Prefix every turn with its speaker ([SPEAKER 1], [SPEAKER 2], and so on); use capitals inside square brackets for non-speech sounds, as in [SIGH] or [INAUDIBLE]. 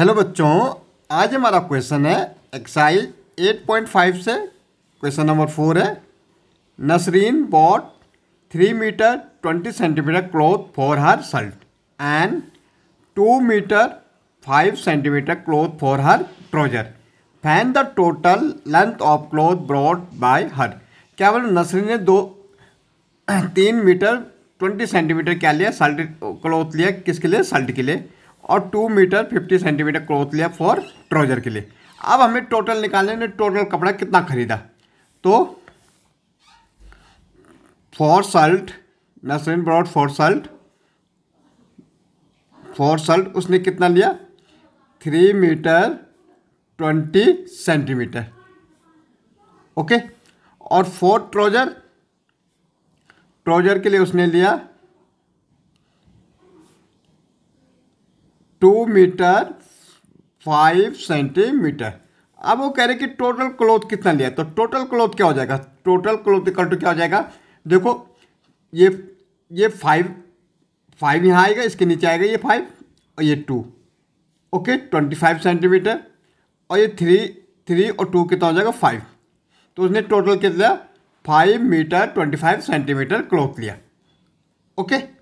[SPEAKER 1] hello बच्चों आज हमारा क्वेश्चन है एक्साइज 8.5 से क्वेश्चन नंबर फोर है Nasreen bought three metre twenty centimetre cloth for her shirt and two metre five centimetre cloth for her trouser find the total length of cloth bought by her क्या बोलो नसरीन ने दो [CLEARS THROAT] तीन metre twenty centimetre क्या लिया Salt cloth लिया किसके लिए सल्ट के लिए और two metre fifty centimetre cloth लिया फॉर ट्राउज़र के लिए अब हमें टोटल निकालने ने टोटल कपड़ा कितना खरीदा तो for suit Nasreen bought for suit for suit उसने कितना लिया three metre twenty centimetre okay और फोर ट्रोजर ट्रोजर के लिए उसने लिया टू मीटर फाइव सेंटीमीटर अब वो कह रहे कि टोटल क्लोथ कितना लिया तो टोटल क्लोथ क्या हो जाएगा टोटल क्लोथ इक्वल टू क्या हो जाएगा देखो ये ये फाइव फाइव यहाँ आएगा इसके नीचे आएगा ये फाइव और ये two okay twenty five centimetre और ये थ्री थ्री और टू कितना हो जाएगा फाइव तो उसने टोटल कितना five metre twenty five centimetre cloth लिया ओके